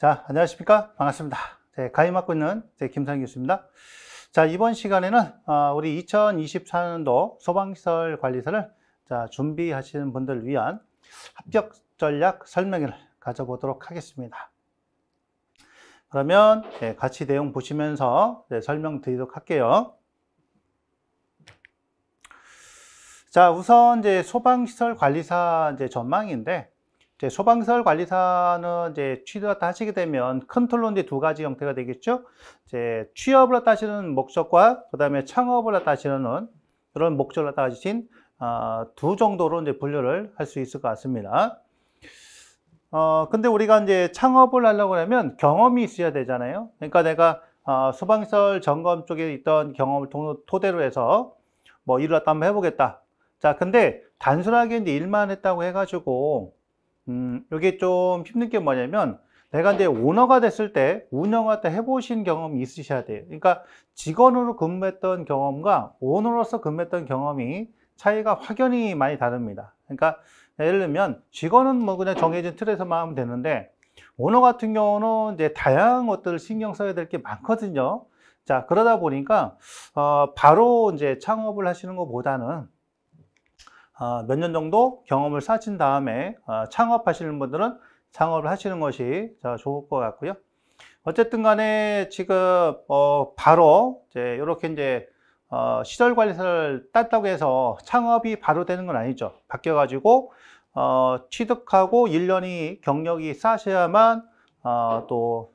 자, 안녕하십니까? 반갑습니다. 제 가위 맡고 있는 제 김상 교수입니다. 자, 이번 시간에는 아, 우리 2024년도 소방시설 관리사를 자, 준비하시는 분들 위한 합격 전략 설명회를 가져보도록 하겠습니다. 그러면 예, 같이 내용 보시면서 네, 설명드리도록 할게요. 자, 우선 이제 소방시설 관리사 이제 전망인데 이제 소방시설 관리사는 이제 취득을 하시게 되면 컨트롤은 이제 두 가지 형태가 되겠죠. 이제 취업을 하시는 목적과 그다음에 창업을 하시는 그런 목적을 따지신 어, 두 정도로 이제 분류를 할 수 있을 것 같습니다. 어, 근데 우리가 이제 창업을 하려고 하면 경험이 있어야 되잖아요. 그러니까 내가 어, 소방시설 점검 쪽에 있던 경험을 토대로 해서 뭐 일을 갖다 한번 해보겠다. 자, 근데 단순하게 이제 일만 했다고 해가지고 음, 이게 좀 힘든 게 뭐냐면 내가 이제 오너가 됐을 때 운영할 때 해보신 경험이 있으셔야 돼요. 그러니까 직원으로 근무했던 경험과 오너로서 근무했던 경험이 차이가 확연히 많이 다릅니다. 그러니까 예를 들면 직원은 뭐 그냥 정해진 틀에서만 하면 되는데 오너 같은 경우는 이제 다양한 것들을 신경 써야 될 게 많거든요. 자 그러다 보니까 어, 바로 이제 창업을 하시는 것보다는 아, 몇년 정도 경험을 쌓으신 다음에 아, 창업하시는 분들은 창업을 하시는 것이 좋을 것 같고요. 어쨌든 간에 지금 어 바로 이제 이렇게 이제 어 시설 관리사를 땄다고 해서 창업이 바로 되는 건 아니죠. 바뀌어 가지고 어 취득하고 1년이 경력이 쌓으셔야만 어또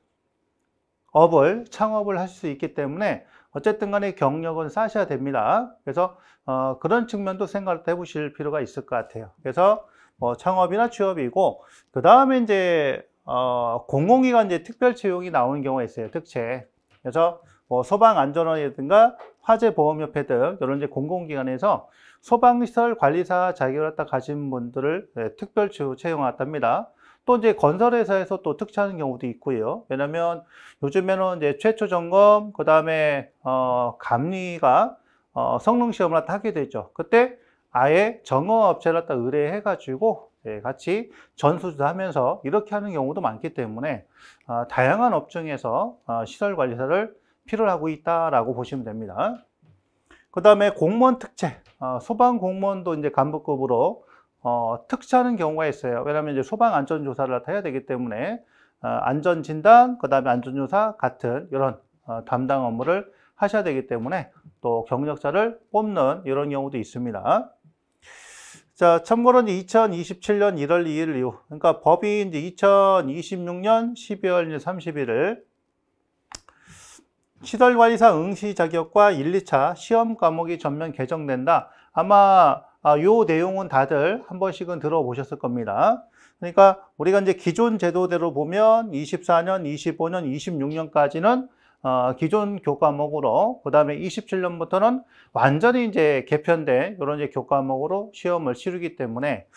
업을 창업을 하실 수 있기 때문에 어쨌든 간에 경력은 쌓으셔야 됩니다. 그래서 어, 그런 측면도 생각을 해보실 필요가 있을 것 같아요. 그래서 뭐 창업이나 취업이고 그 다음에 이제 어, 공공기관 이제 특별 채용이 나오는 경우가 있어요. 특채. 그래서 뭐 소방안전원이라든가 화재보험협회 등 이런 이제 공공기관에서 소방시설 관리사 자격을 갖다 가진 분들을 네, 특별 채용하답니다 또 이제 건설회사에서 또 특차하는 경우도 있고요. 왜냐면 요즘에는 이제 최초 점검, 그 다음에, 어, 감리가, 어, 성능 시험을 갖다 하게 되죠. 그때 아예 정어업체를 갖다 의뢰해가지고, 예, 같이 전수조사 하면서 이렇게 하는 경우도 많기 때문에, 어, 다양한 업종에서 어, 시설 관리사를 필요로 하고 있다라고 보시면 됩니다. 그 다음에 공무원 특채, 어, 소방 공무원도 이제 간부급으로 어, 특수하는 경우가 있어요. 왜냐하면 이제 소방 안전 조사를 해야 되기 때문에 어, 안전 진단, 그다음에 안전 조사 같은 이런 어, 담당 업무를 하셔야 되기 때문에 또 경력자를 뽑는 이런 경우도 있습니다. 자, 참고로 이제 2027년 1월 2일 이후, 그러니까 법이 이제 2026년 12월 31일 시설관리사 응시 자격과 1, 2차 시험 과목이 전면 개정된다. 아마 아, 요 내용은 다들 한 번씩은 들어보셨을 겁니다. 그러니까 우리가 이제 기존 제도대로 보면 24년, 25년, 26년까지는 어, 기존 교과목으로 그다음에 27년부터는 완전히 이제 개편된 이런 이제 교과목으로 시험을 치르기 때문에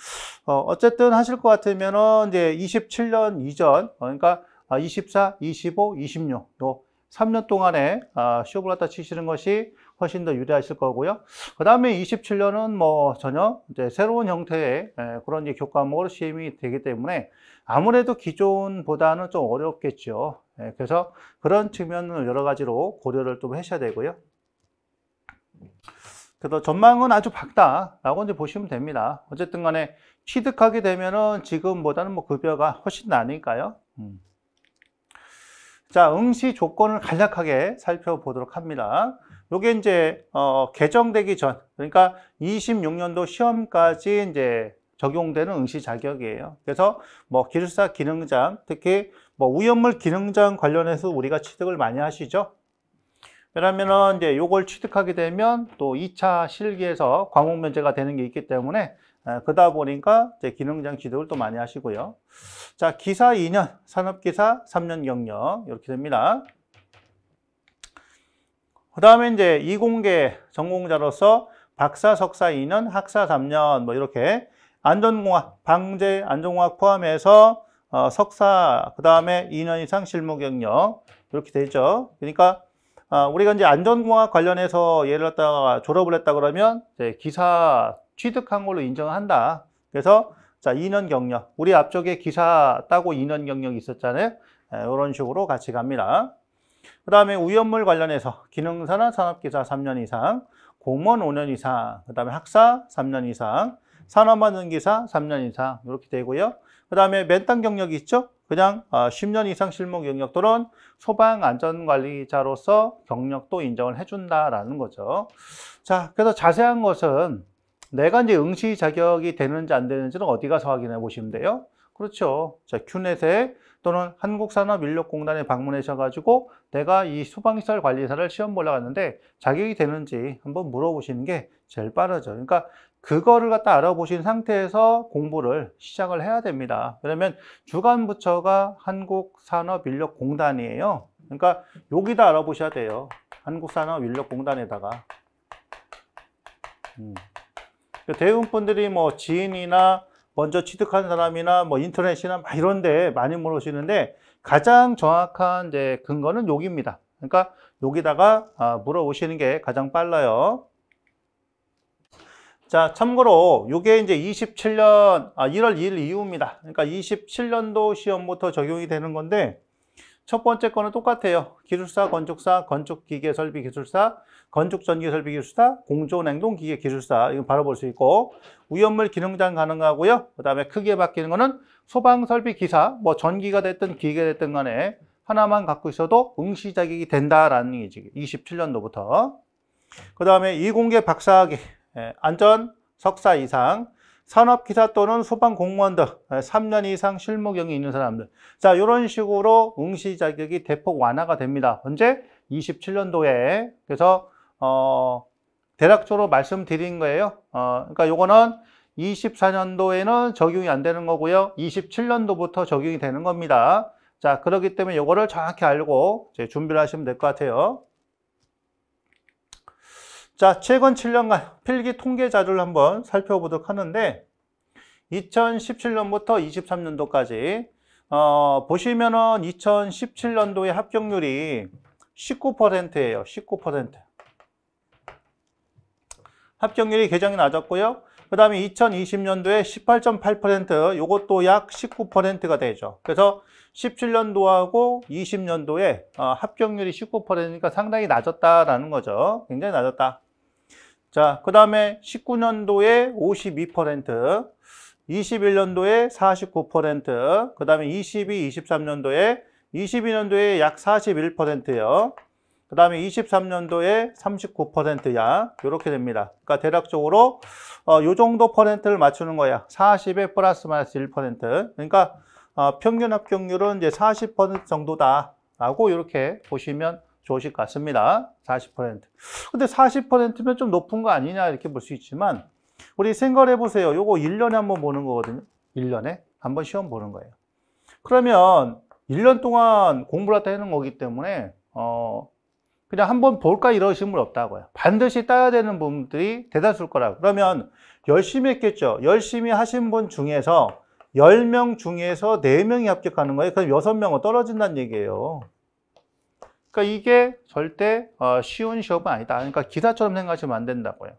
어, 어쨌든 하실 것 같으면은 이제 27년 이전 어, 그러니까 24, 25, 26요 3년 동안에 어, 시험을 갖다 치시는 것이 훨씬 더 유리하실 거고요. 그 다음에 27년은 뭐 전혀 이제 새로운 형태의 예, 그런 이제 교과목으로 시행이 되기 때문에 아무래도 기존보다는 좀 어렵겠죠. 예, 그래서 그런 측면을 여러 가지로 고려를 좀 하셔야 되고요. 그래서 전망은 아주 밝다라고 이제 보시면 됩니다. 어쨌든 간에 취득하게 되면은 지금보다는 뭐 급여가 훨씬 나니까요. 음. 자, 응시 조건을 간략하게 살펴보도록 합니다. 요게 이제 어, 개정되기 전 그러니까 26년도 시험까지 이제 적용되는 응시 자격이에요. 그래서 뭐 기술사 기능장 특히 뭐 우연물 기능장 관련해서 우리가 취득을 많이 하시죠. 왜냐면은 이제 요걸 취득하게 되면 또 2차 실기에서 광목 면제가 되는 게 있기 때문에 그다 러 보니까 이제 기능장 취득을 또 많이 하시고요. 자, 기사 2년, 산업기사 3년 경력 이렇게 됩니다. 그 다음에 이제 이공계 전공자로서 박사, 석사 2년, 학사 3년 뭐 이렇게 안전공학, 방제, 안전공학 포함해서 어, 석사, 그 다음에 2년 이상 실무 경력 이렇게 되죠 그러니까 어, 우리가 이제 안전공학 관련해서 예를 갖다가 졸업을 했다 그러면 이제 기사 취득한 걸로 인정한다. 그래서 자 2년 경력, 우리 앞쪽에 기사 따고 2년 경력이 있었잖아요. 에, 예, 이런 식으로 같이 갑니다. 그 다음에 위험물 관련해서 기능사나 산업기사 3년 이상, 공무원 5년 이상, 그 다음에 학사 3년 이상, 산업안전기사 3년 이상 이렇게 되고요. 그 다음에 맨땅 경력이 있죠. 그냥 10년 어, 이상 실무 경력들은 소방안전관리자로서 경력도 인정을 해준다라는 거죠. 자, 그래서 자세한 것은 내가 이제 응시 자격이 되는지 안 되는지는 어디 가서 확인해 보시면 돼요. 그렇죠. 자, 큐넷에 또는 한국산업인력공단에 방문하셔가지고 내가 이 소방시설 관리사를 시험 보고 갔는데 자격이 되는지 한번 물어보시는 게 제일 빠르죠. 그러니까 그거를 갖다 알아보신 상태에서 공부를 시작을 해야 됩니다. 왜냐면 주간 부처가 한국산업인력공단이에요. 그러니까 여기다 알아보셔야 돼요. 한국산업인력공단에다가. 음. 그 대부 분들이 뭐 지인이나 먼저 취득한 사람이나 뭐 인터넷이나 막 이런 데 많이 물어보시는데 가장 정확한 이제 근거는 여기입니다. 그러니까 여기다가 아, 물어보시는 게 가장 빨라요. 자, 참고로 이게 이제 27년 아, 1월 2일 이후입니다. 그러니까 27년도 시험부터 적용이 되는 건데 첫 번째 거는 똑같아요. 기술사, 건축사, 건축기계 설비 기술사, 건축 전기 설비 기술사, 공존 행동 기계 기술사 이거 바로 볼 수 있고 위험물 기능장 가능하고요. 그 다음에 크게 바뀌는 거는 소방설비 기사, 뭐 전기가 됐든 기계 됐든 간에 하나만 갖고 있어도 응시 자격이 된다라는 얘기지. 27년도부터. 그 다음에 이공계 박사학위, 예, 안전 석사 이상, 산업기사 또는 소방공무원 등 예, 3년 이상 실무경이 있는 사람들. 자, 이런 식으로 응시 자격이 대폭 완화가 됩니다. 언제? 27년도에. 그래서 어, 대략적으로 말씀드린 거예요. 어, 그러니까 요거는 24년도에는 적용이 안 되는 거고요. 27년도부터 적용이 되는 겁니다. 자, 그렇기 때문에 요거를 정확히 알고 이제 준비를 하시면 될 것 같아요. 자, 최근 7년간 필기 통계 자료를 한번 살펴보도록 하는데 2017년부터 23년도까지 어, 보시면은 2017년도의 합격률이 19%예요. 19%. 합격률이 개정이 낮았고요. 그 다음에 2020년도에 18.8% 이것도 약 19%가 되죠. 그래서 17년도하고 20년도에 어, 합격률이 19%니까 상당히 낮았다라는 거죠. 굉장히 낮았다. 자, 그 다음에 19년도에 52%, 21년도에 49%, 그 다음에 22, 23년도에 22년도에 약 41%요. 그 다음에 23년도에 39%야 이렇게 됩니다 그러니까 대략적으로 어, 요 정도 퍼센트를 맞추는 거야 40에 플러스 마이너스 1% 그러니까 어, 평균 합격률은 이제 40% 정도다 라고 이렇게 보시면 좋으실 것 같습니다 40% 근데 40%면 좀 높은 거 아니냐 이렇게 볼 수 있지만 우리 생각해 보세요 요거 1년에 한 번 보는 거거든요 1년에 한 번 시험 보는 거예요 그러면 1년 동안 공부를 하다 하는 거기 때문에 어, 그냥 한 번 볼까 이러신 분 없다고요. 반드시 따야 되는 분들이 대다수일 거라고. 그러면 열심히 했겠죠. 열심히 하신 분 중에서 10명 중에서 4명이 합격하는 거예요. 그럼 6명은 떨어진다는 얘기예요. 그러니까 이게 절대 어, 쉬운 시험은 아니다. 그러니까 기사처럼 생각하시면 안 된다고요.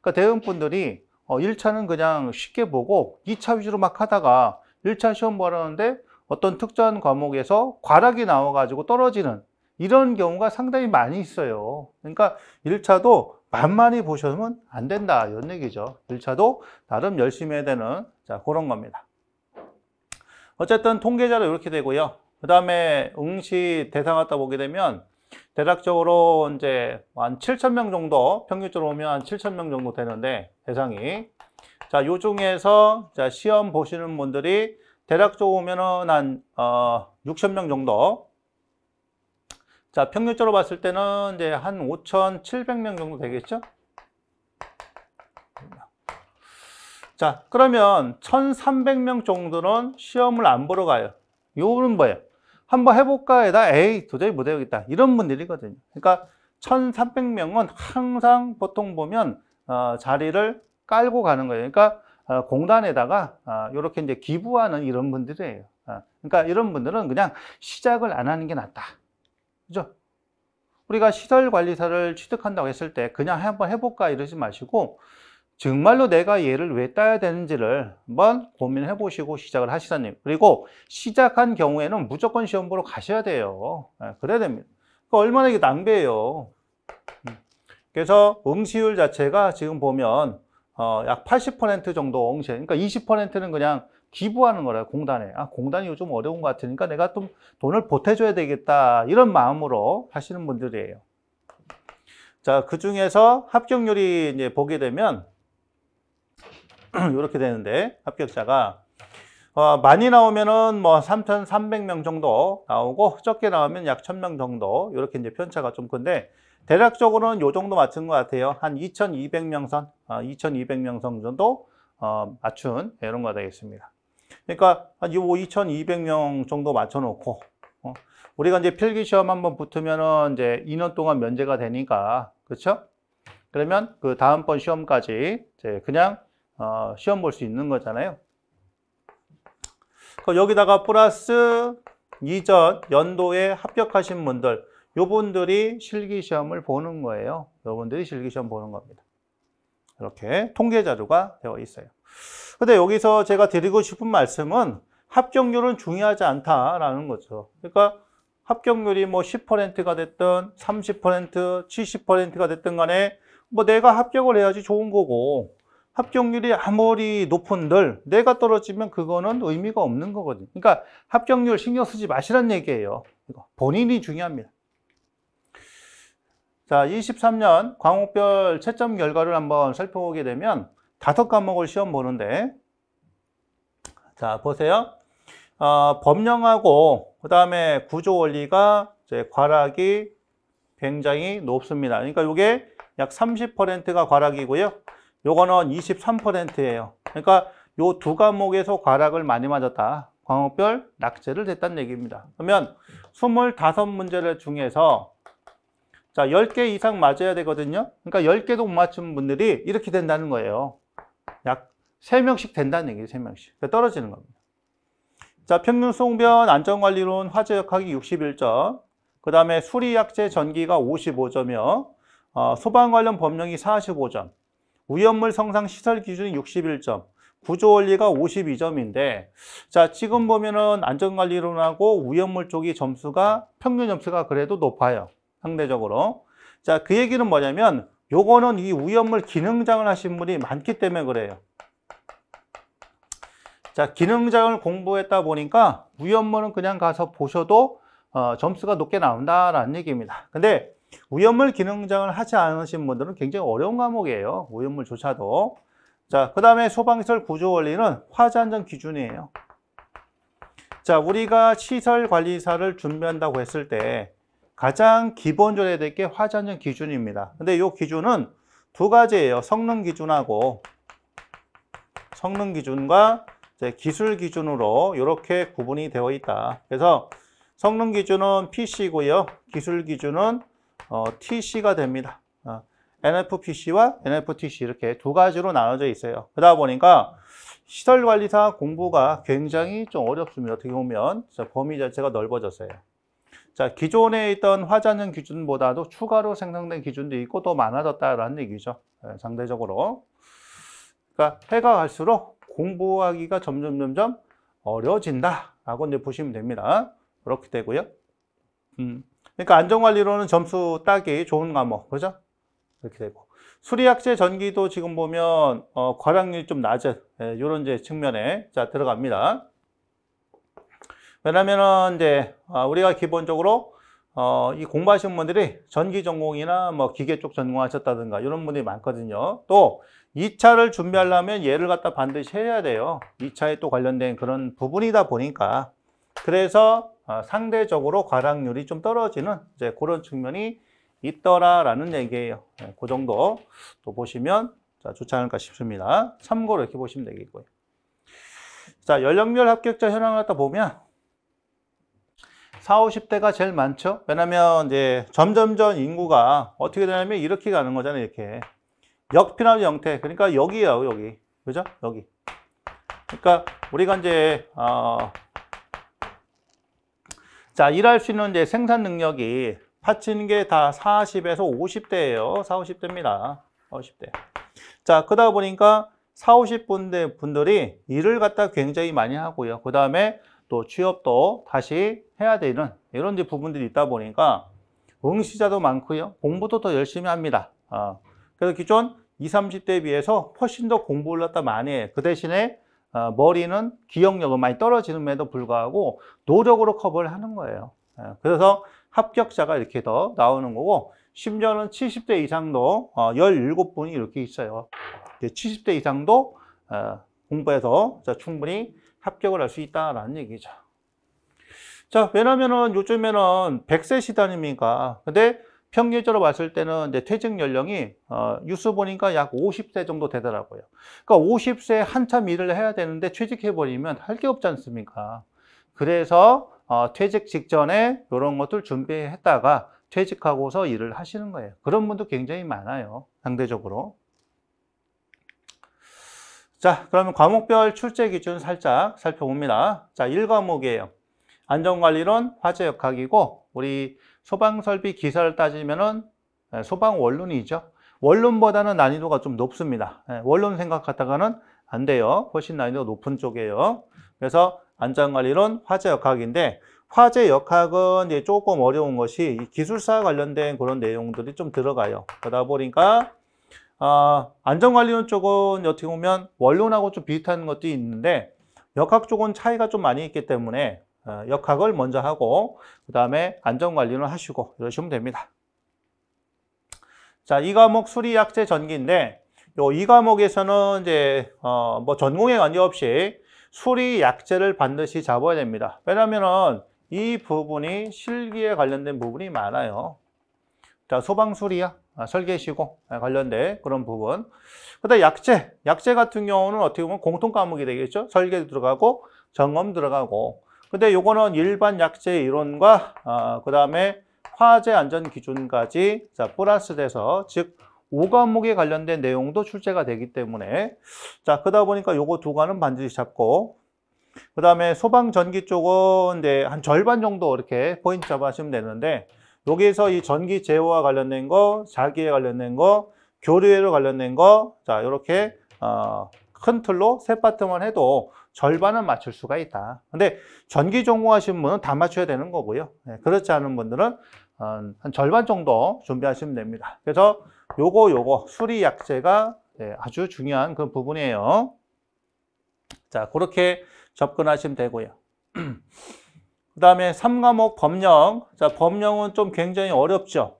그러니까 대응분들이 1차는 어, 그냥 쉽게 보고 2차 위주로 막 하다가 1차 시험 보라는데 어떤 특정한 과목에서 과락이 나와가지고 떨어지는 이런 경우가 상당히 많이 있어요. 그러니까 1차도 만만히 보시면 안 된다. 이런 얘기죠. 1차도 나름 열심히 해야 되는 자 그런 겁니다. 어쨌든 통계자료 이렇게 되고요. 그 다음에 응시 대상 갖다 보게 되면 대략적으로 이제 한 7천 명 정도 평균적으로 오면 한 7천 명 정도 되는데 대상이 자요 중에서 자 시험 보시는 분들이 대략적으로 오면은 한 어, 6천 명 정도 자, 평균적으로 봤을 때는 이제 한 5,700명 정도 되겠죠? 자, 그러면 1,300명 정도는 시험을 안 보러 가요. 요는 뭐예요? 한번 해볼까에다 에이 도저히 못 해야겠다 이런 분들이거든요. 그러니까 1,300명은 항상 보통 보면 어, 자리를 깔고 가는 거예요. 그러니까 어, 공단에다가 어, 이렇게 이제 기부하는 이런 분들이에요. 어, 그러니까 이런 분들은 그냥 시작을 안 하는 게 낫다. 그죠? 우리가 시설 관리사를 취득한다고 했을 때 그냥 한번 해볼까 이러지 마시고 정말로 내가 얘를 왜 따야 되는지를 한번 고민해 보시고 시작을 하시다니 그리고 시작한 경우에는 무조건 시험 보러 가셔야 돼요 예, 그래야 됩니다 그러니까 얼마나 이게 낭비예요 음. 그래서 응시율 자체가 지금 보면 어, 약 80% 정도 응시 그러니까 20%는 그냥 기부하는 거라 공단에 아 공단이 요즘 어려운 것 같으니까 내가 좀 돈을 보태줘야 되겠다 이런 마음으로 하시는 분들이에요. 자그 중에서 합격률이 이제 보게 되면 이렇게 되는데 합격자가 어, 많이 나오면은 뭐 3,300명 정도 나오고 적게 나오면 약 1,000명 정도 이렇게 이제 편차가 좀 큰데 대략적으로는 요 정도 맞춘 것 같아요. 한 2,200명 선, 어, 아, 2,200명 선 정도 어, 맞춘 이런 거 되겠습니다. 그러니까 한 2,200명 정도 맞춰놓고 어, 우리가 이제 필기 시험 한번 붙으면은 이제 2년 동안 면제가 되니까 그렇죠? 그러면 그 다음번 시험까지 이제 그냥 어, 시험 볼 수 있는 거잖아요. 여기다가 플러스 이전 연도에 합격하신 분들 요분들이 실기 시험을 보는 거예요. 요분들이 실기 시험 보는 겁니다. 이렇게 통계 자료가 되어 있어요. 근데 여기서 제가 드리고 싶은 말씀은 합격률은 중요하지 않다라는 거죠. 그러니까 합격률이 뭐 10%가 됐든 30%, 70%가 됐든 간에 뭐 내가 합격을 해야지 좋은 거고 합격률이 아무리 높은들 내가 떨어지면 그거는 의미가 없는 거거든요. 그러니까 합격률 신경 쓰지 마시란 얘기예요. 이거 본인이 중요합니다. 자, 23년 광우별 채점 결과를 한번 살펴보게 되면 다섯 과목을 시험 보는데 자 보세요. 어, 법령하고 그 다음에 구조 원리가 이제 과락이 굉장히 높습니다. 그러니까 이게 약 30%가 과락이고요. 요거는 23%예요. 그러니까 요 두 과목에서 과락을 많이 맞았다. 광목별 낙제를 했다는 얘기입니다. 그러면 25문제 를 중에서 자 10개 이상 맞아야 되거든요. 그러니까 10개도 못 맞춘 분들이 이렇게 된다는 거예요. 약 3명씩 된다는 얘기예요. 3명씩. 그러니까 떨어지는 겁니다. 자, 평균 송변 안전관리론 화재역학이 61점, 그 다음에 수리약제 전기가 55점이요. 어, 소방 관련 법령이 45점, 위험물 성상 시설 기준이 61점, 구조 원리가 52점인데 자 지금 보면은 안전관리론하고 위험물 쪽이 점수가 평균 점수가 그래도 높아요 상대적으로 자 그 얘기는 뭐냐면 요거는 이 우연물 기능장을 하신 분이 많기 때문에 그래요. 자, 기능장을 공부했다 보니까 우연물은 그냥 가서 보셔도 어, 점수가 높게 나온다라는 얘기입니다. 근데 우연물 기능장을 하지 않으신 분들은 굉장히 어려운 과목이에요. 우연물조차도. 자, 그 다음에 소방시설 구조 원리는 화재 안전 기준이에요. 자, 우리가 시설 관리사를 준비한다고 했을 때 가장 기본적으로 해야 될 게화전형 기준입니다. 근데 이 기준은 두 가지예요. 성능 기준하고 성능 기준과 기술 기준으로 이렇게 구분이 되어 있다. 그래서 성능 기준은 PC고요. 기술 기준은 어, TC가 됩니다. 어, NFPC와 NFTC 이렇게 두 가지로 나눠져 있어요. 그러다 보니까 시설관리사 공부가 굉장히 좀 어렵습니다. 어떻게 보면 범위 자체가 넓어졌어요. 자, 기존에 있던 화자는 기준보다도 추가로 생성된 기준도 있고 또 많아졌다라는 얘기죠. 네, 상대적으로. 그러니까 해가 갈수록 공부하기가 점점 점점 어려진다라고 이제 보시면 됩니다. 그렇게 되고요. 음. 그러니까 안전관리로는 점수 따기 좋은 과목, 그죠? 이렇게 되고. 수리학제 전기도 지금 보면 어, 과량률이 좀 낮은 예, 이런 이제 측면에 자 들어갑니다. 왜냐면은 이제 아, 우리가 기본적으로 어, 이 공부하신 분들이 전기 전공이나 뭐 기계 쪽 전공하셨다든가 이런 분들이 많거든요. 또 2차를 준비하려면 얘를 갖다 반드시 해야 돼요. 2차에 또 관련된 그런 부분이다 보니까. 그래서 어, 상대적으로 과락률이 좀 떨어지는 이제 그런 측면이 있더라라는 얘기예요. 네, 그 정도 또 보시면 자, 좋지 않을까 싶습니다. 참고로 이렇게 보시면 되겠고요. 자, 연령별 합격자 현황을 갖다 보면 40, 50대가 제일 많죠. 왜냐면 이제 점점점 인구가 어떻게 되냐면 이렇게 가는 거잖아요. 이렇게. 역피라미 형태. 그러니까 여기예요. 여기. 그죠? 여기. 그러니까 우리가 이제 어... 자, 일할 수 있는 이제 생산 능력이 파치는 게 다 40에서 50대예요. 40, 50대입니다. 50대. 자, 그러다 보니까 40, 50분대 분들이 일을 갖다 굉장히 많이 하고요. 그 다음에 또 취업도 다시 해야 되는 이런 부분들이 있다 보니까 응시자도 많고요. 공부도 더 열심히 합니다. 어, 그래서 기존 20, 30대에 비해서 훨씬 더 공부를 했다 많이 해. 그 대신에 어, 머리는 기억력은 많이 떨어지는에도 불구하고 노력으로 커버를 하는 거예요. 예, 그래서 합격자가 이렇게 더 나오는 거고 심지어는 70대 이상도 어, 17분이 이렇게 있어요. 70대 이상도 어, 공부해서 충분히 합격을 할 수 있다라는 얘기죠. 자, 왜냐면은 요즘에는 100세 시단입니까? 근데 평균적으로 봤을 때는 이제 퇴직 연령이 어, 뉴스 보니까 약 50세 정도 되더라고요. 그러니까 50세 한참 일을 해야 되는데 퇴직해 버리면 할 게 없지 않습니까? 그래서 어, 퇴직 직전에 이런 것들 준비했다가 퇴직하고서 일을 하시는 거예요. 그런 분도 굉장히 많아요. 상대적으로. 자, 그러면 과목별 출제 기준 살짝 살펴봅니다. 자, 1과목이에요. 안전관리론, 화재역학이고 우리 소방설비 기사를 따지면은 예, 소방원론이죠. 원론보다는 난이도가 좀 높습니다. 예, 원론 생각하다가는 안 돼요. 훨씬 난이도가 높은 쪽이에요. 그래서 안전관리론, 화재역학인데 화재역학은 이제 조금 어려운 것이 기술사 관련된 그런 내용들이 좀 들어가요. 그러다 보니까 아, 안전관리론 쪽은 어떻게 보면 원론하고 좀 비슷한 것도 있는데 역학 쪽은 차이가 좀 많이 있기 때문에 어, 역학을 먼저 하고 그 다음에 안전관리론 하시고 이러시면 됩니다. 자, 이 과목 수리약제 전기인데 요이 과목에서는 이제 어, 뭐 전공에 관계없이 수리약제를 반드시 잡아야 됩니다. 왜냐면은 이 부분이 실기에 관련된 부분이 많아요. 자, 소방수리야. 아, 설계시고 아, 관련된 그런 부분. 그다음 약재, 약재 같은 경우는 어떻게 보면 공통 과목이 되겠죠. 설계도 들어가고 점검 들어가고. 근데 요거는 일반 약재 이론과 어, 그다음에 화재 안전 기준까지 자 플러스 돼서 즉 5과목에 관련된 내용도 출제가 되기 때문에 자 그러다 보니까 요거 두 과는 반드시 잡고 그 다음에 소방 전기 쪽은 이제 한 절반 정도 이렇게 포인트 잡아시면 되는데 여기서 에이 전기 제어와 관련된 거, 자기에 관련된 거, 교류회로 관련된 거, 자, 요렇게 어, 큰 틀로 세 파트만 해도 절반은 맞출 수가 있다. 근데 전기 전공하신 분은 다 맞춰야 되는 거고요. 네, 그렇지 않은 분들은 어, 한 절반 정도 준비하시면 됩니다. 그래서 요거 요거 수리 약제가 네, 아주 중요한 그 부분이에요. 자, 그렇게 접근하시면 되고요. 그 다음에 3과목 법령. 자, 법령은 좀 굉장히 어렵죠.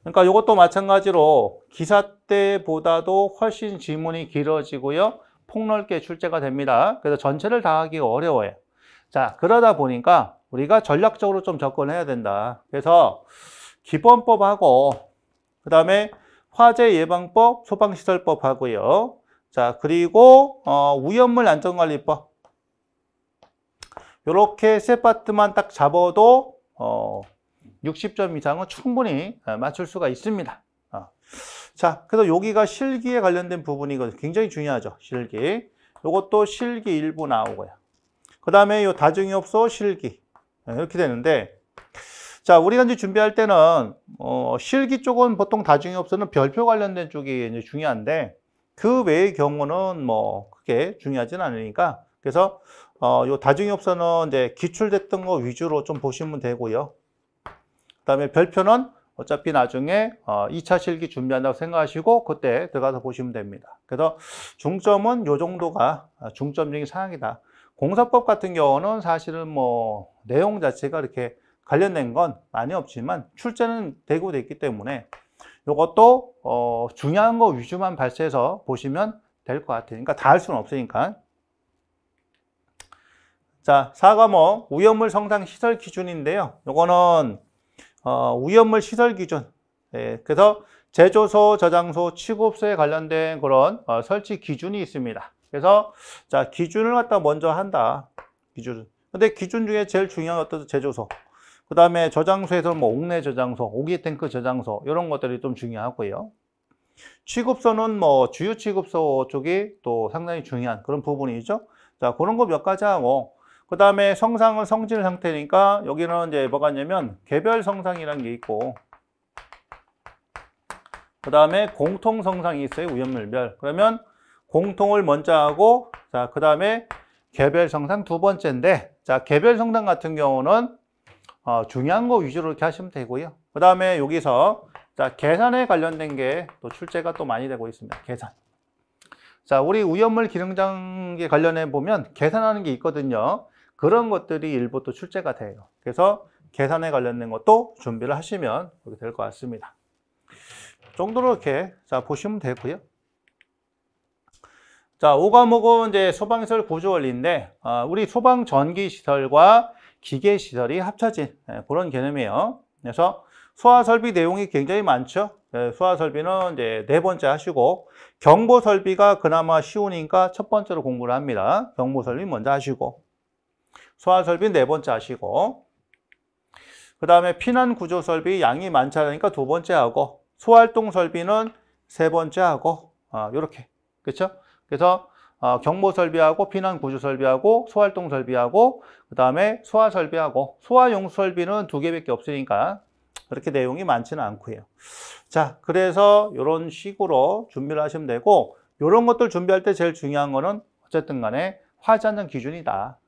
그러니까 이것도 마찬가지로 기사 때보다도 훨씬 지문이 길어지고요. 폭넓게 출제가 됩니다. 그래서 전체를 다 하기 가 어려워요. 자, 그러다 보니까 우리가 전략적으로 좀 접근해야 된다. 그래서 기본법하고 그 다음에 화재 예방법, 소방시설법 하고요. 자, 그리고 어, 우연물 안전관리법 이렇게 세 파트만 딱 잡아도 어, 60점 이상은 충분히 아, 맞출 수가 있습니다. 어. 자, 그래서 여기가 실기에 관련된 부분이거든요. 굉장히 중요하죠. 실기. 이것도 실기 일부 나오고요. 그 다음에 요 다중이업소 실기. 아, 이렇게 되는데, 자, 우리가 이제 준비할 때는, 어, 실기 쪽은 보통 다중이업소는 별표 관련된 쪽이 이제 중요한데, 그 외의 경우는 뭐, 그게 중요하진 않으니까, 그래서 어, 요 다중이업선은 이제 기출됐던 거 위주로 좀 보시면 되고요. 그다음에 별표는 어차피 나중에 어, 2차 실기 준비한다고 생각하시고 그때 들어가서 보시면 됩니다. 그래서 중점은 요 정도가 아, 중점적인 사항이다. 공사법 같은 경우는 사실은 뭐 내용 자체가 이렇게 관련된 건 많이 없지만 출제는 되고 돼 있기 때문에 이것도 어, 중요한 거 위주만 발췌해서 보시면 될 것같으니까다할 그러니까 수는 없으니까. 자, 4과목 우연물 성장 시설 기준인데요. 요거는 어, 우연물 시설 기준. 네, 그래서 제조소, 저장소, 취급소에 관련된 그런 어, 설치 기준이 있습니다. 그래서 자, 기준을 갖다 먼저 한다. 기준. 근데 기준 중에 제일 중요한 것도 제조소. 그 다음에 저장소에서 뭐 옥내 저장소, 오기 탱크 저장소 이런 것들이 좀 중요하고요. 취급소는 뭐주유 취급소 쪽이 또 상당히 중요한 그런 부분이죠. 자, 그런 거 몇 가지 하고 그 다음에 성상은 성질 상태니까 여기는 이제 뭐가 있냐면 개별 성상이라는 게 있고 그 다음에 공통 성상이 있어요. 우연물별. 그러면 공통을 먼저 하고 자, 그 다음에 개별 성상 두 번째인데 자, 개별 성상 같은 경우는 어, 중요한 거 위주로 이렇게 하시면 되고요. 그 다음에 여기서 자, 계산에 관련된 게 또 출제가 또 많이 되고 있습니다. 계산. 자, 우리 우연물 기능장에 관련해 보면 계산하는 게 있거든요. 그런 것들이 일부 또 출제가 돼요. 그래서 계산에 관련된 것도 준비를 하시면 될 것 같습니다. 정도로 이렇게 자 보시면 되고요. 자, 5과목은 이제 소방시설 구조 원리인데 아, 우리 소방 전기 시설과 기계 시설이 합쳐진 예, 그런 개념이에요. 그래서 소화 설비 내용이 굉장히 많죠. 예, 소화 설비는 이제 네 번째 하시고 경보 설비가 그나마 쉬우니까 첫 번째로 공부를 합니다. 경보 설비 먼저 하시고 소화설비 네 번째 하시고 그 다음에 피난구조설비 양이 많지 않으니까 두 번째 하고 소활동설비는 세 번째 하고 아, 요렇게 그렇죠? 그래서 어, 경보 설비하고 피난 구조 설비하고 소활동 설비하고 그 다음에 소화 설비하고 소화 용수 설비는 두 개밖에 없으니까 그렇게 내용이 많지는 않고요. 자, 그래서 이런 식으로 준비를 하시면 되고 이런 것들 준비할 때 제일 중요한 거는 어쨌든 간에 화자는 기준이다.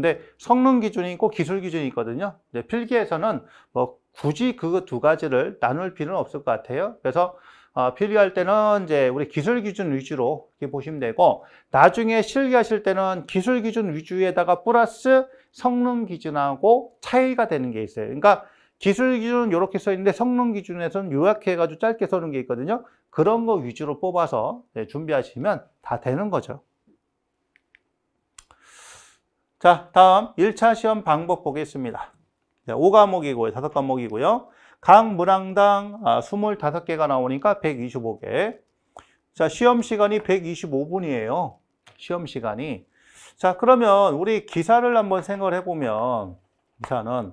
근데 성능 기준이 있고 기술 기준이 있거든요. 필기에서는 뭐 굳이 그 두 가지를 나눌 필요는 없을 것 같아요. 그래서 어, 필기할 때는 이제 우리 기술 기준 위주로 이렇게 보시면 되고 나중에 실기하실 때는 기술 기준 위주에다가 플러스 성능 기준하고 차이가 되는 게 있어요. 그러니까 기술 기준은 이렇게 써 있는데 성능 기준에서는 요약해가지고 짧게 써는 게 있거든요. 그런 거 위주로 뽑아서 네, 준비하시면 다 되는 거죠. 자, 다음 1차 시험 방법 보겠습니다. 5과목이고요. 5과목이고요. 각 문항당 25개가 아, 나오니까 125개. 자, 시험 시간이 125분이에요. 시험 시간이. 자, 그러면 우리 기사를 한번 생각을 해보면, 기사는,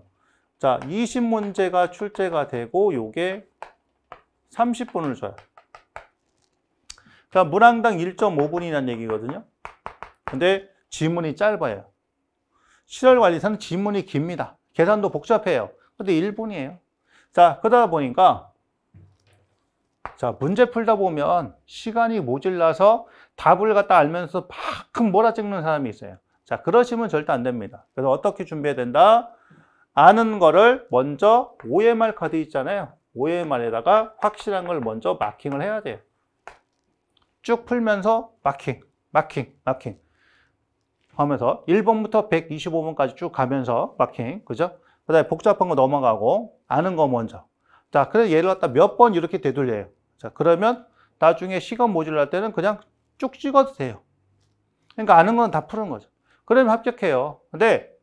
자, 20문제가 출제가 되고, 요게 30분을 줘요. 자, 문항당 1.5분이라는 얘기거든요. 근데 지문이 짧아요. 시설 관리사는 지문이 깁니다. 계산도 복잡해요. 근데 1분이에요 자, 그러다 보니까 자, 문제 풀다 보면 시간이 모질라서 답을 갖다 알면서 팍큰 몰아 찍는 사람이 있어요. 자, 그러시면 절대 안 됩니다. 그래서 어떻게 준비해야 된다? 아는 거를 먼저 OMR 카드 있잖아요. OMR에다가 확실한 걸 먼저 마킹을 해야 돼요. 쭉 풀면서 마킹, 마킹, 마킹. 하면서 1번부터 125번까지 쭉 가면서 마킹, 그죠? 그 다음에 복잡한 거 넘어가고 아는 거 먼저. 자, 그래서 예를 갖다 몇 번 이렇게 되돌려요. 자, 그러면 나중에 시간 모질할 때는 그냥 쭉 찍어도 돼요. 그러니까 아는 건 다 푸는 거죠. 그러면 합격해요. 근데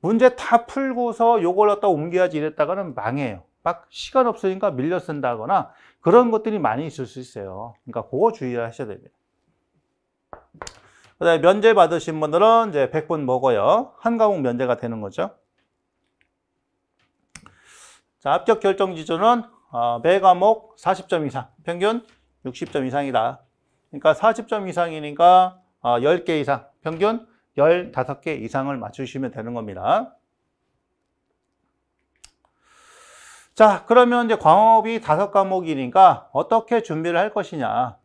문제 다 풀고서 요걸 갖다 옮겨야지 이랬다가는 망해요. 막 시간 없으니까 밀려 쓴다거나 그런 것들이 많이 있을 수 있어요. 그러니까 그거 주의하셔야 됩니다. 그다음에 면제 받으신 분들은 이제 100분 먹어요. 한 과목 면제가 되는 거죠. 자, 합격 결정 지준은 어, 매 과목 40점 이상, 평균 60점 이상이다. 그러니까 40점 이상이니까 10개 어, 이상, 평균 15개 이상을 맞추시면 되는 겁니다. 자, 그러면 이제 광업이 5 과목이니까 어떻게 준비를 할 것이냐.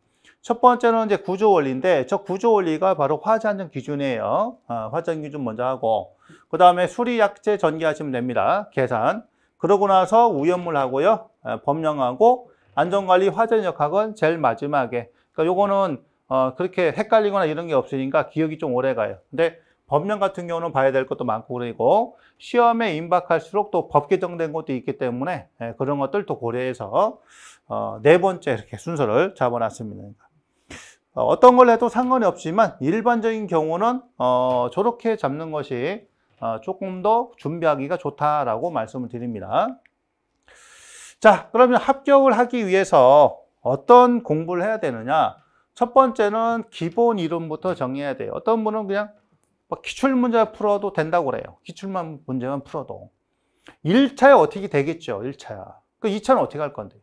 첫 번째는 이제 구조 원리인데 저 구조 원리가 바로 화재 안전 기준이에요. 어, 화재 안전 기준 먼저 하고 그 다음에 수리 약제 전개하시면 됩니다. 계산. 그러고 나서 우연물 하고요. 어, 법령하고 안전관리 화재 역학은 제일 마지막에. 그러니까 요거는 어, 그렇게 헷갈리거나 이런 게 없으니까 기억이 좀 오래 가요. 근데 법령 같은 경우는 봐야 될 것도 많고 그리고 시험에 임박할수록 또 법 개정된 것도 있기 때문에 예, 그런 것들도 고려해서 어, 네 번째 이렇게 순서를 잡아놨습니다. 어, 어떤 걸 해도 상관이 없지만 일반적인 경우는 어, 저렇게 잡는 것이 어, 조금 더 준비하기가 좋다라고 말씀을 드립니다. 자, 그러면 합격을 하기 위해서 어떤 공부를 해야 되느냐? 첫 번째는 기본 이론부터 정해야 돼요. 어떤 분은 그냥 뭐 기출 문제 풀어도 된다고 그래요. 기출만 문제만 풀어도. 1차에 어떻게 되겠죠, 1차. 야그 2차는 어떻게 할 건데?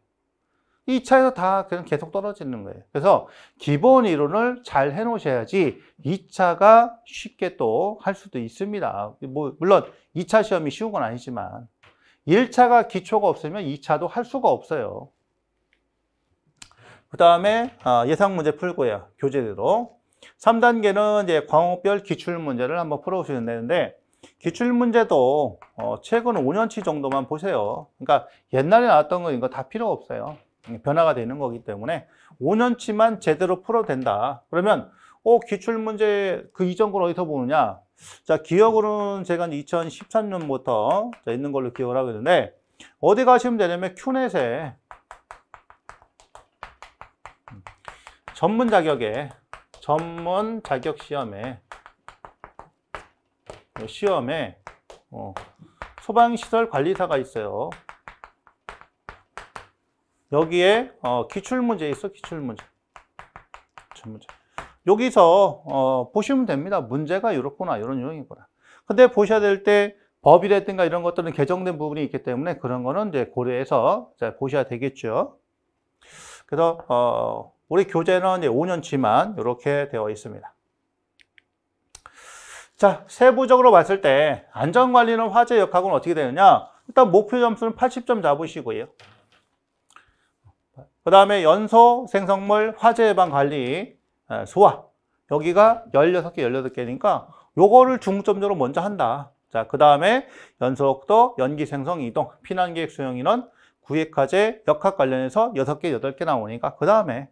2차에서다 그냥 계속 떨어지는 거예요. 그래서 기본 이론을 잘 해놓으셔야지 2차가 쉽게 또 할 수도 있습니다. 뭐 물론 2차 시험이 쉬운 건 아니지만 1차가 기초가 없으면 2차도 할 수가 없어요. 그 다음에 아, 예상 문제 풀고요. 교재대로. 3단계는 이제 광역별 기출 문제를 한번 풀어보시면 되는데 기출 문제도 어, 최근 5년치 정도만 보세요. 그러니까 옛날에 나왔던 거 이거 다 필요 없어요. 변화가 되는 거기 때문에 5년치만 제대로 풀어도 된다. 그러면 어, 기출문제 그 이전 건 어디서 보느냐? 자, 기억으로는 제가 2013년부터 자, 있는 걸로 기억을 하고 있는데 어디 가시면 되냐면 큐넷에 전문 자격에 전문 자격 시험에 시험에 어, 소방시설 관리사가 있어요. 여기에 어, 기출문제 있어 기출문제 기출문제 여기서 어, 보시면 됩니다 문제가 이렇구나 이런 유형이구나 근데 보셔야 될 때 법이라든가 이런 것들은 개정된 부분이 있기 때문에 그런 거는 이제 고려해서 이제 보셔야 되겠죠 그래서 어, 우리 교재는 이제 5년치만 이렇게 되어 있습니다 자 세부적으로 봤을 때 안전관리는 화재 역학은 어떻게 되느냐 일단 목표 점수는 80점 잡으시고요 그 다음에 연소, 생성물, 화재 예방 관리, 소화 여기가 16개, 18개니까 요거를 중점적으로 먼저 한다. 자, 그 다음에 연속도, 연기 생성, 이동, 피난 계획 수용 인원, 구획화재, 역학 관련해서 6개, 8개 나오니까 그 다음에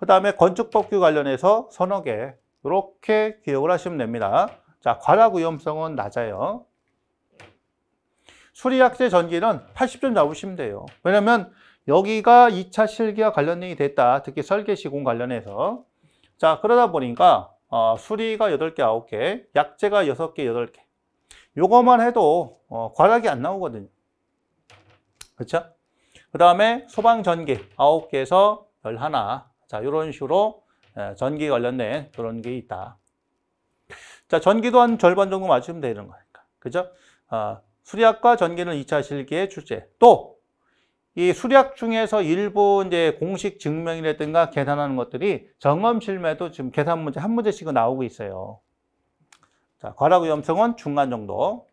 그 다음에 건축법규 관련해서 서너 개 이렇게 기억을 하시면 됩니다. 자, 과락 위험성은 낮아요. 수리약제 전기는 80점 잡으시면 돼요. 왜냐면 여기가 2차 실기와 관련이 됐다. 특히 설계 시공 관련해서. 자, 그러다 보니까 어, 수리가 8개, 9개, 약재가 6개, 8개. 요거만 해도 어, 과락이 안 나오거든요. 그쵸그 다음에 소방전기 9개에서 11. 자, 이런 식으로 예, 전기 관련된 그런 게 있다. 자, 전기도 한 절반 정도 맞추면 되는 거니까. 그죠? 어, 수리학과 전기는 2차 실기의 출제. 또, 이 수략 중에서 일부 이제 공식 증명이라든가 계산하는 것들이 점검 실매도 지금 계산 문제 한 문제씩은 나오고 있어요. 자, 과락 위험성은 중간 정도.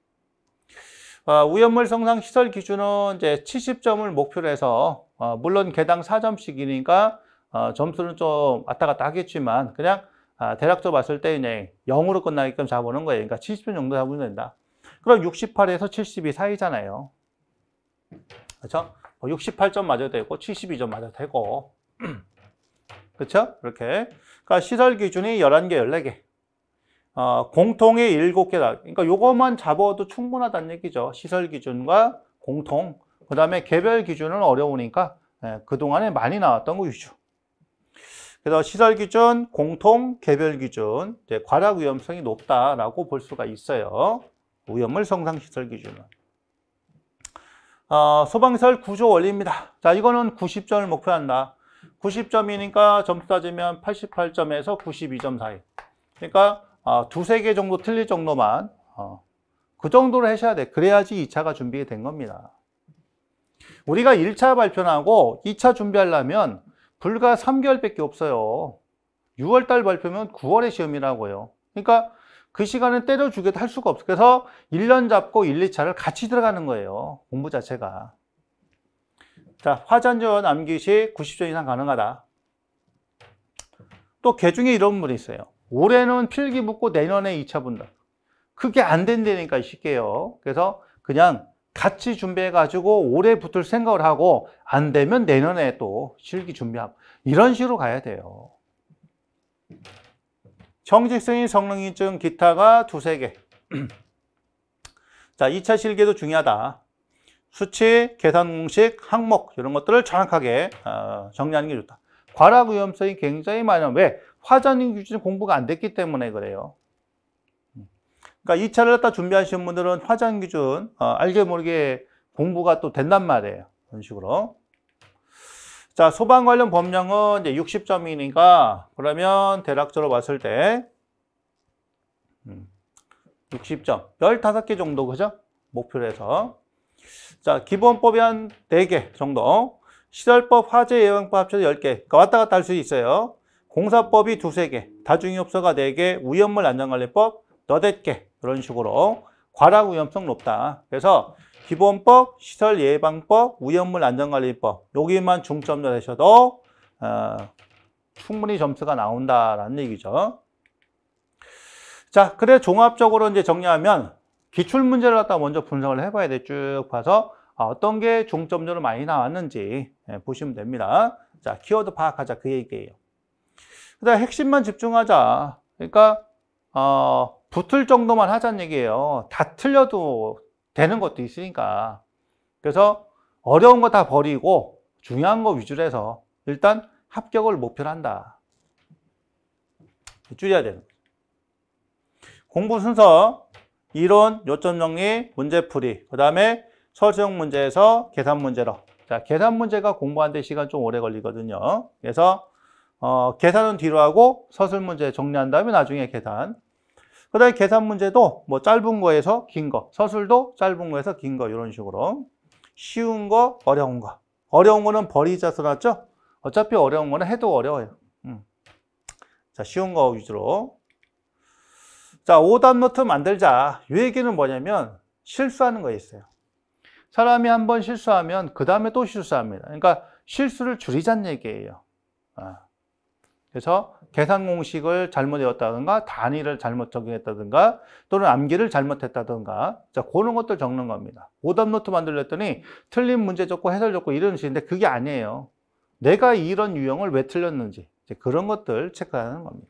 어, 우연물 성상 시설 기준은 이제 70점을 목표로 해서 어, 물론 개당 4점씩이니까 어, 점수는 좀 왔다 갔다 하겠지만 그냥 아, 대략적으로 봤을 때 이제 0으로 끝나게끔 잡아보는 거예요. 그러니까 70점 정도 잡으면 된다. 그럼 68에서 72 사이잖아요. 그렇죠? 68점 뭐 맞아도 되고 72점 맞아도 되고 그렇죠? 이렇게 그러니까 시설 기준이 11개, 14개 어, 공통의 7개다 그러니까 요것만 잡아도 충분하다는 얘기죠 시설 기준과 공통 그 다음에 개별 기준은 어려우니까 예, 그동안에 많이 나왔던 거 위주 그래서 시설 기준, 공통, 개별 기준 과락 위험성이 높다라고 볼 수가 있어요 위험을 성상 시설 기준은 어, 소방설 구조 원리입니다. 자, 이거는 90점을 목표한다. 90점이니까 점수 따지면 88점에서 92점 사이. 그러니까 어, 두세 개 정도 틀릴 정도만 어, 그 정도로 하셔야 돼. 그래야지 2차가 준비된 겁니다. 우리가 1차 발표하고 2차 준비하려면 불과 3개월밖에 없어요. 6월달 발표면 9월에 시험이라고요. 그러니까 그 시간은 때려주기도 할 수가 없어 그래서 1년 잡고 1, 2차를 같이 들어가는 거예요 공부 자체가 자 화전전 암기시 90점 이상 가능하다 또 개중에 이런 분이 있어요 올해는 필기 붙고 내년에 2차 본다 그게 안 된다니까 쉽게요 그래서 그냥 같이 준비해가지고 올해 붙을 생각을 하고 안 되면 내년에 또 실기 준비하고 이런 식으로 가야 돼요 정직성인 성능인증 기타가 두세 개. 자, 2차 실기도 중요하다. 수치, 계산 공식, 항목 이런 것들을 정확하게 어, 정리하는 게 좋다. 과락 위험성이 굉장히 많아. 왜? 화자님 기준 공부가 안 됐기 때문에 그래요. 그러니까 2차를 갖다 준비하시는 분들은 화장 기준 어, 알게 모르게 공부가 또 된단 말이에요. 이런 식으로. 자, 소방 관련 법령은 이제 60점이니까 그러면 대략적으로 봤을 때 60점, 음, 15개 정도 그죠? 목표로 해서 자, 기본법이 한 4개 정도 시설법, 화재 예방법 합쳐서 10개 그러니까 왔다 갔다 할 수 있어요 공사법이 2, 3 개, 다중이협소가4 개, 위험물 안전관리법 너댓 개 이런 식으로 과락 위험성 높다. 그래서 기본법, 시설 예방법, 위험물 안전관리법 여기만 중점을 하셔도 어, 충분히 점수가 나온다라는 얘기죠. 자, 그래 종합적으로 이제 정리하면 기출 문제를 갖다 먼저 분석을 해봐야 돼. 쭉 봐서 아, 어떤 게 중점적으로 많이 나왔는지 예, 보시면 됩니다. 자, 키워드 파악하자 그 얘기예요. 그다음 핵심만 집중하자. 그러니까 어, 붙을 정도만 하자는 얘기예요. 다 틀려도 되는 것도 있으니까. 그래서 어려운 거 다 버리고 중요한 거 위주로 해서 일단 합격을 목표로 한다. 줄여야 되는 거죠. 공부 순서, 이론, 요점 정리, 문제 풀이, 그 다음에 서술형 문제에서 계산 문제로. 자, 계산 문제가 공부하는데 시간 좀 오래 걸리거든요. 그래서 어, 계산은 뒤로 하고 서술 문제 정리한 다음에 나중에 계산. 그 다음에 계산 문제도 뭐 짧은 거에서 긴 거, 서술도 짧은 거에서 긴 거, 이런 식으로. 쉬운 거, 어려운 거. 어려운 거는 버리자 써놨죠? 어차피 어려운 거는 해도 어려워요. 음. 자, 쉬운 거 위주로. 자, 오답 노트 만들자. 이 얘기는 뭐냐면 실수하는 거 있어요. 사람이 한번 실수하면 그 다음에 또 실수합니다. 그러니까 실수를 줄이자는 얘기예요. 아. 그래서 계산 공식을 잘못 외웠다든가 단위를 잘못 적용했다든가 또는 암기를 잘못했다든가 자 그런 것들 적는 겁니다. 오답 노트 만들렸더니 틀린 문제 적고 해설 적고 이런 식인데 그게 아니에요. 내가 이런 유형을 왜 틀렸는지 그런 것들 체크하는 겁니다.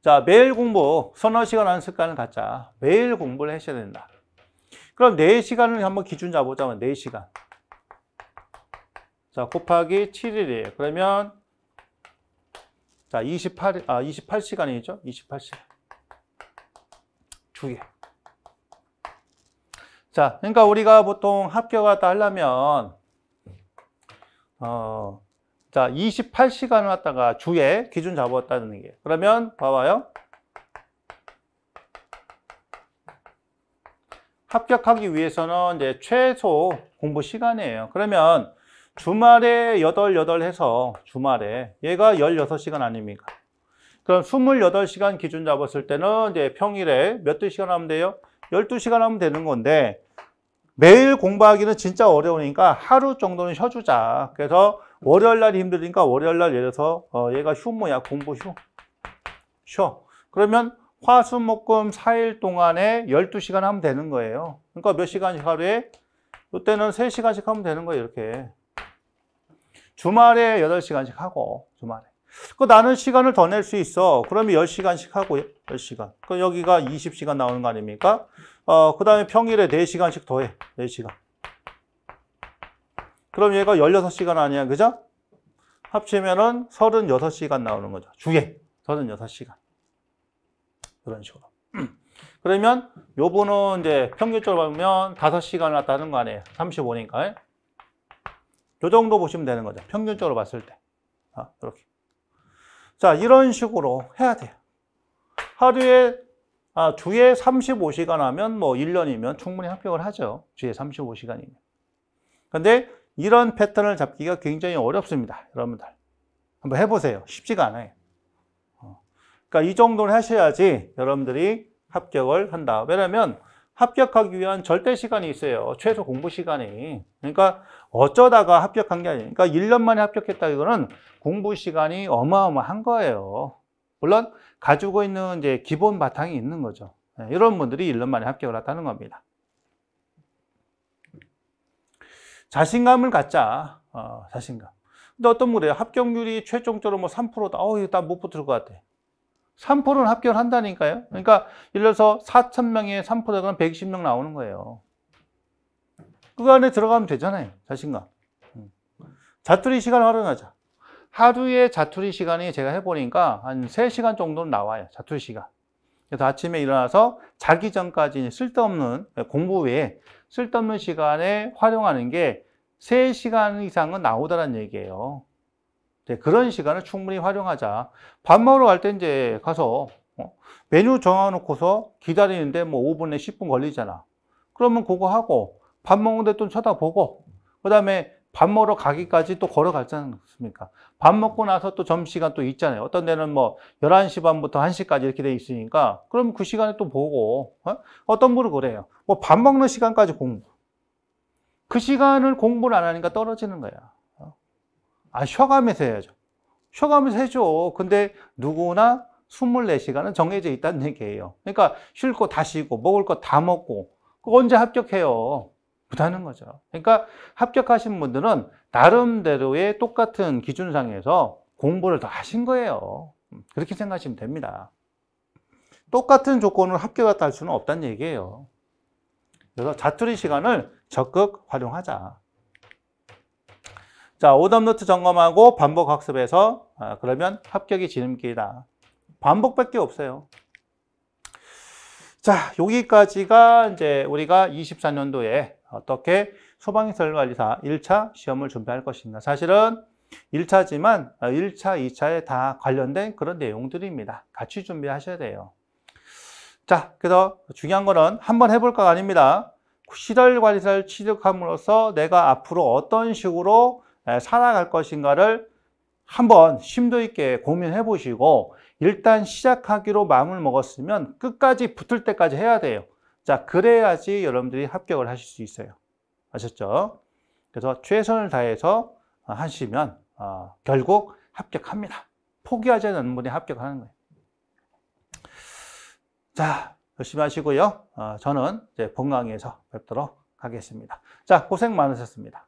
자 매일 공부 서너 시간 하는 습관을 갖자. 매일 공부를 하셔야 된다. 그럼 4시간을 한번 기준 잡아보자면 4시간. 자, 곱하기 7일이에요. 그러면 자, 28, 아, 28시간이죠? 28시간. 주에. 자, 그러니까 우리가 보통 합격하다 하려면, 어, 자, 28시간을 갖다가 주에 기준 잡았다는 얘 그러면 봐봐요. 합격하기 위해서는 이제 최소 공부 시간이에요. 그러면 주말에 8, 8 해서 주말에 얘가 16시간 아닙니까? 그럼 28시간 기준 잡았을 때는 이제 평일에 몇 두 시간 하면 돼요? 12시간 하면 되는 건데 매일 공부하기는 진짜 어려우니까 하루 정도는 쉬어주자. 그래서 월요일 날이 힘들니까 으 월요일 날 예를 들어서 어, 얘가 휴무야. 공부 휴. 쉬어. 그러면 화수목금 4일 동안에 12시간 하면 되는 거예요. 그러니까 몇 시간씩 하루에? 이때는 3시간씩 하면 되는 거예요. 이렇게. 주말에 8시간씩 하고 주말에 그 나는 시간을 더 낼 수 있어. 그러면 10시간씩 하고 10시간. 그럼 여기가 20시간 나오는 거 아닙니까? 어, 그 다음에 평일에 4시간씩 더 해. 4시간. 그럼 얘가 16시간 아니야. 그죠? 합치면은 36시간 나오는 거죠. 주에 36시간. 그런 식으로. 그러면 요분은 이제 평균적으로 보면 5시간을 왔다 는거 아니에요. 35니까. 요 정도 보시면 되는 거죠. 평균적으로 봤을 때. 아, 이렇게. 자, 이런 식으로 해야 돼요. 하루에, 아, 주에 35시간 하면 뭐 1년이면 충분히 합격을 하죠. 주에 35시간이면. 근데 이런 패턴을 잡기가 굉장히 어렵습니다. 여러분들. 한번 해보세요. 쉽지가 않아요. 어. 그러니까 이 정도는 하셔야지 여러분들이 합격을 한다. 왜냐면 합격하기 위한 절대 시간이 있어요. 최소 공부 시간이. 그러니까 어쩌다가 합격한 게 아니니까 그러니까 1년 만에 합격했다 이거는 공부 시간이 어마어마한 거예요. 물론 가지고 있는 이제 기본 바탕이 있는 거죠. 네, 이런 분들이 1년 만에 합격을 했다는 겁니다. 자신감을 갖자. 어, 자신감. 근데 어떤 분이 합격률이 최종적으로 뭐 3%다. 어, 이못 붙을 것 같아. 3%는 합격을 한다니까요. 그러니까 예를 들어서 4 0명에 3%가 120명 나오는 거예요. 그 안에 들어가면 되잖아요. 자신감. 음. 자투리 시간을 활용하자. 하루에 자투리 시간이 제가 해보니까 한 3시간 정도는 나와요. 자투리 시간. 그래서 아침에 일어나서 자기 전까지 쓸데없는 공부 외에 쓸데없는 시간에 활용하는 게 3시간 이상은 나오다라는 얘기예요. 그런 시간을 충분히 활용하자. 밥 먹으러 갈 때 이제 가서 어, 메뉴 정해놓고서 기다리는데 뭐 5분에 10분 걸리잖아. 그러면 그거 하고 밥 먹는데 또 쳐다보고 그 다음에 밥 먹으러 가기까지 또걸어갈지 않습니까? 밥 먹고 나서 또 점심시간 또 있잖아요. 어떤 데는 뭐 11시 반부터 1시까지 이렇게 돼 있으니까 그럼 그 시간에 또 보고 어? 떤 분은 그래요. 뭐 밥 먹는 시간까지 공부. 그 시간을 공부를 안 하니까 떨어지는 거야. 어? 아, 쉬어가면서 해야죠. 쉬어가면서 해줘. 근데 누구나 24시간은 정해져 있다는 얘기예요. 그러니까 쉴 거 다 쉬고 먹을 거 다 먹고 언제 합격해요? 못하는 거죠. 그러니까 합격하신 분들은 나름대로의 똑같은 기준상에서 공부를 더 하신 거예요. 음, 그렇게 생각하시면 됩니다. 똑같은 조건으로 합격했다 할 수는 없다는 얘기예요. 그래서 자투리 시간을 적극 활용하자. 자, 오답노트 점검하고 반복 학습해서 아, 그러면 합격이 지름길이다. 반복밖에 없어요. 자, 여기까지가 이제 우리가 24년도에 어떻게 소방시설관리사 1차 시험을 준비할 것인가 사실은 1차지만 1차, 어, 2차에 다 관련된 그런 내용들입니다. 같이 준비하셔야 돼요. 자, 그래서 중요한 거는 한번 해볼까가 아닙니다. 시설관리사를 취득함으로써 내가 앞으로 어떤 식으로 살아갈 것인가를 한번 심도 있게 고민해 보시고 일단 시작하기로 마음을 먹었으면 끝까지 붙을 때까지 해야 돼요. 자, 그래야지 여러분들이 합격을 하실 수 있어요. 아셨죠? 그래서 최선을 다해서 어, 하시면 어, 결국 합격합니다. 포기하지 않는 분이 합격하는 거예요. 자, 열심히 하시고요. 어, 저는 이제 본강의에서 뵙도록 하겠습니다. 자, 고생 많으셨습니다.